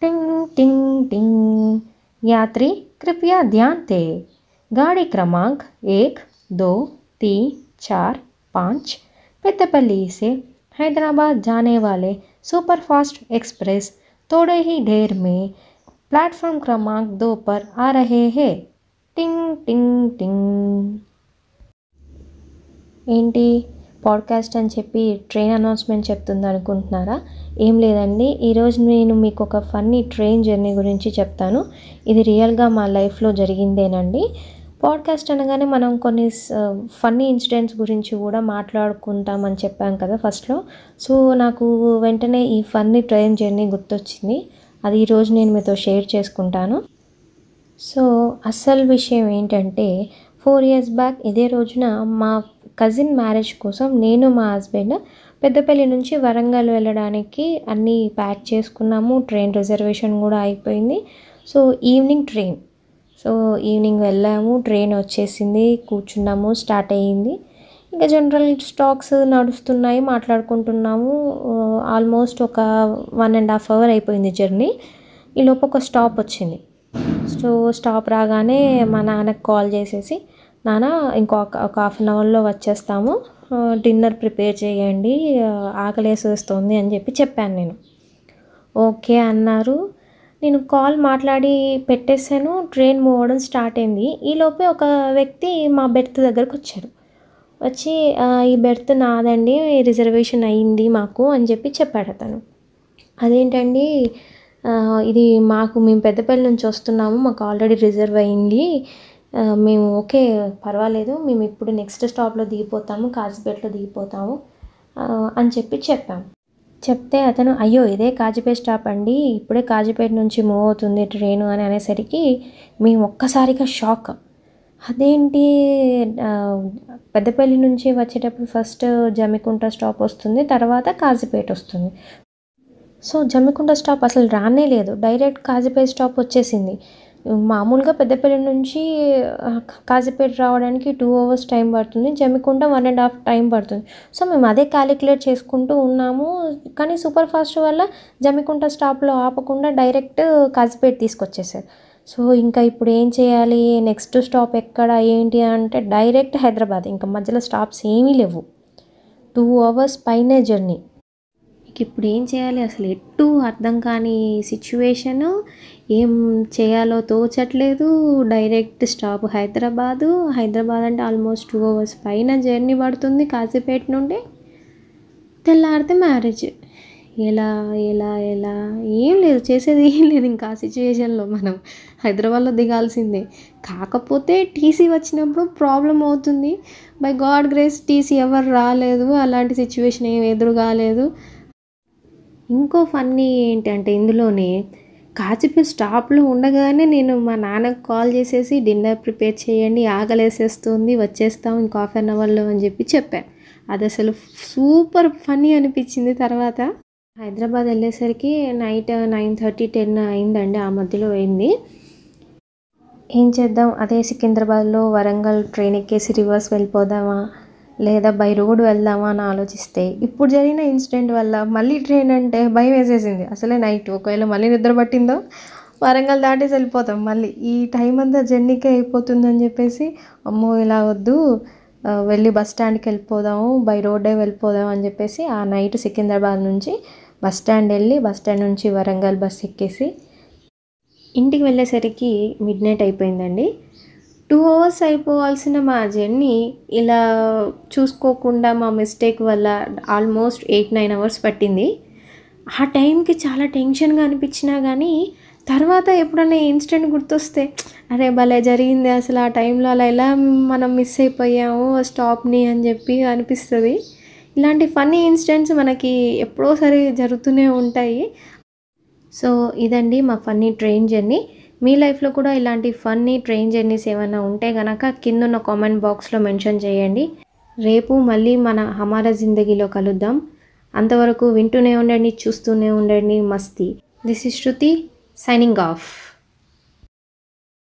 टिंग टिंग टिंग यात्री कृपया ध्यान दें गाड़ी क्रमांक एक दो तीन चार पाँच पितपली से हैदराबाद जाने वाले सुपरफास्ट एक्सप्रेस थोड़े ही ढेर में प्लेटफॉर्म क्रमांक दो पर आ रहे हैं टिंग टिंग टिंग एंटी పాడ్కాస్ట్ అని చెప్పి ట్రైన్ అనౌన్స్మెంట్ చెప్తుంది అనుకుంటున్నారా ఏం లేదండి ఈరోజు నేను మీకు ఒక ఫన్నీ ట్రైన్ జర్నీ గురించి చెప్తాను ఇది రియల్గా మా లైఫ్లో జరిగిందేనండి పాడ్కాస్ట్ అనగానే మనం కొన్ని ఫన్నీ ఇన్సిడెంట్స్ గురించి కూడా మాట్లాడుకుంటామని చెప్పాం కదా ఫస్ట్లో సో నాకు వెంటనే ఈ ఫన్నీ ట్రైన్ జర్నీ గుర్తొచ్చింది అది ఈరోజు నేను మీతో షేర్ చేసుకుంటాను సో అసలు విషయం ఏంటంటే ఫోర్ ఇయర్స్ బ్యాక్ ఇదే రోజున మా కజిన్ మ్యారేజ్ కోసం నేను మా హస్బెండ్ పెద్దపల్లి నుంచి వరంగల్ వెళ్ళడానికి అన్నీ ప్యాక్ చేసుకున్నాము ట్రైన్ రిజర్వేషన్ కూడా అయిపోయింది so evening train so evening వెళ్ళాము ట్రైన్ వచ్చేసింది కూర్చున్నాము స్టార్ట్ అయ్యింది ఇంకా జనరల్ స్టాక్స్ నడుస్తున్నాయి మాట్లాడుకుంటున్నాము ఆల్మోస్ట్ ఒక వన్ అండ్ హాఫ్ అవర్ అయిపోయింది జర్నీ ఈలోపు ఒక స్టాప్ వచ్చింది సో స్టాప్ రాగానే మా నాన్నకు కాల్ చేసేసి నాన్న ఇంకో ఒక హాఫ్ అన్ అవర్లో వచ్చేస్తాము డిన్నర్ ప్రిపేర్ చేయండి ఆకలేసేస్తుంది అని చెప్పి చెప్పాను నేను ఓకే అన్నారు నేను కాల్ మాట్లాడి పెట్టేశాను ట్రైన్ మూవ్ అవ్వడం స్టార్ట్ అయింది ఈలోపే ఒక వ్యక్తి మా బెర్త్ దగ్గరకు వచ్చారు వచ్చి ఈ బెర్త్ నాదండి రిజర్వేషన్ అయ్యింది మాకు అని చెప్పి చెప్పాడు అతను అదేంటండి ఇది మాకు మేము పెద్దపల్లి నుంచి వస్తున్నాము మాకు ఆల్రెడీ రిజర్వ్ అయింది మేము ఓకే పర్వాలేదు మేము ఇప్పుడు నెక్స్ట్ స్టాప్లో దిగిపోతాము కాజీపేటలో దిగిపోతాము అని చెప్పి చెప్పాం చెప్తే అతను అయ్యో ఇదే కాజీపేట స్టాప్ అండి ఇప్పుడే కాజీపేట నుంచి మూవ్ అవుతుంది ట్రైను అని అనేసరికి మేము ఒక్కసారిగా షాక్ అదేంటి పెద్దపల్లి నుంచి వచ్చేటప్పుడు ఫస్ట్ జమికుంట స్టాప్ వస్తుంది తర్వాత కాజీపేట వస్తుంది సో జమ్మికుండ స్టాప్ అసలు రానే లేదు డైరెక్ట్ కాజీపేట స్టాప్ వచ్చేసింది మామూలుగా పెద్దపల్లి నుంచి కాజీపేట రావడానికి టూ అవర్స్ టైం పడుతుంది Jammikunta one and half time పడుతుంది సో మేము అదే క్యాలిక్యులేట్ చేసుకుంటూ ఉన్నాము కానీ సూపర్ ఫాస్ట్ వల్ల జమ్మికుంట స్టాప్లో ఆపకుండా డైరెక్ట్ కాజీపేట తీసుకొచ్చేసారు సో ఇంకా ఇప్పుడు ఏం చేయాలి నెక్స్ట్ స్టాప్ ఎక్కడ ఏంటి అంటే డైరెక్ట్ హైదరాబాద్ ఇంకా మధ్యలో స్టాప్స్ ఏమీ లేవు టూ అవర్స్ పైనే జర్నీ ఇప్పుడు ఏం చేయాలి అసలు ఎటు అర్థం కాని సిచ్యువేషను ఏం చేయాలో తోచట్లేదు డైరెక్ట్ స్టాప్ హైదరాబాదు హైదరాబాద్ అంటే ఆల్మోస్ట్ టూ అవర్స్ పైన జర్నీ పడుతుంది కాశీపేట నుండి తెల్లారితే మ్యారేజ్ ఎలా ఎలా ఎలా ఏం లేదు చేసేది ఏం లేదు ఇంకా ఆ సిచ్యువేషన్లో మనం హైదరాబాద్లో దిగాల్సిందే కాకపోతే టీసీ వచ్చినప్పుడు ప్రాబ్లం అవుతుంది బై గాడ్ గ్రేస్ టీసీ ఎవరు రాలేదు అలాంటి సిచ్యువేషన్ ఏం ఎదురు కాలేదు ఇంకో ఫన్నీ ఏంటంటే ఇందులోనే కాచిపూడి స్టాప్లో ఉండగానే నేను మా నాన్నకు కాల్ చేసేసి డిన్నర్ ప్రిపేర్ చేయండి ఆకలేసేస్తుంది వచ్చేస్తాం ఇంకా హాఫ్ అన్ అవర్లో అని చెప్పి చెప్పాను అది అసలు సూపర్ ఫన్నీ అనిపించింది తర్వాత హైదరాబాద్ వెళ్ళేసరికి నైట్ నైన్ థర్టీ టెన్ అయిందండి ఆ మధ్యలో అయింది ఏం చేద్దాం అదే సికింద్రాబాద్లో వరంగల్ ట్రైన్ ఎక్కేసి రివర్స్ వెళ్ళిపోదామా లేదా బై రోడ్ వెళ్దామా అని ఆలోచిస్తే ఇప్పుడు జరిగిన ఇన్సిడెంట్ వల్ల మళ్ళీ ట్రైన్ అంటే భయం వేసేసింది అసలే నైట్ ఒకవేళ మళ్ళీ నిద్ర పట్టిందో వరంగల్ దాటేసి వెళ్ళిపోతాం మళ్ళీ ఈ టైం అంతా జర్నీకే అయిపోతుందని చెప్పేసి అమ్మో ఇలా వద్దు వెళ్ళి బస్ స్టాండ్కి వెళ్ళిపోదాము బై రోడ్డే వెళ్ళిపోదాం అని చెప్పేసి ఆ నైట్ సికింద్రాబాద్ నుంచి బస్ స్టాండ్ వెళ్ళి బస్ స్టాండ్ నుంచి వరంగల్ బస్ ఎక్కేసి ఇంటికి వెళ్ళేసరికి మిడ్ నైట్ అయిపోయిందండి టూ అవర్స్ అయిపోవాల్సిన మా జర్నీ ఇలా చూసుకోకుండా మా మిస్టేక్ వల్ల ఆల్మోస్ట్ ఎయిట్ నైన్ అవర్స్ పట్టింది ఆ టైంకి చాలా టెన్షన్గా అనిపించినా కానీ తర్వాత ఎప్పుడన్నా ఇన్స్టెంట్ గుర్తొస్తే అరే భలే జరిగింది అసలు ఆ టైంలో అలా ఎలా మనం మిస్ అయిపోయాము స్టాప్ని అని చెప్పి అనిపిస్తుంది ఇలాంటి ఫన్నీ ఇన్సిడెంట్స్ మనకి ఎప్పుడోసారి జరుగుతూనే ఉంటాయి సో ఇదండి మా ఫన్నీ ట్రైన్ జర్నీ మీ లైఫ్లో కూడా ఇలాంటి ఫన్నీ ట్రైన్ జర్నీస్ ఏమైనా ఉంటే గనక ఉన్న కామెంట్ బాక్స్లో మెన్షన్ చేయండి రేపు మళ్ళీ మన హమారా జిందగీలో కలుద్దాం అంతవరకు వింటూనే ఉండండి చూస్తూనే ఉండండి మస్తీ this is Shruti signing of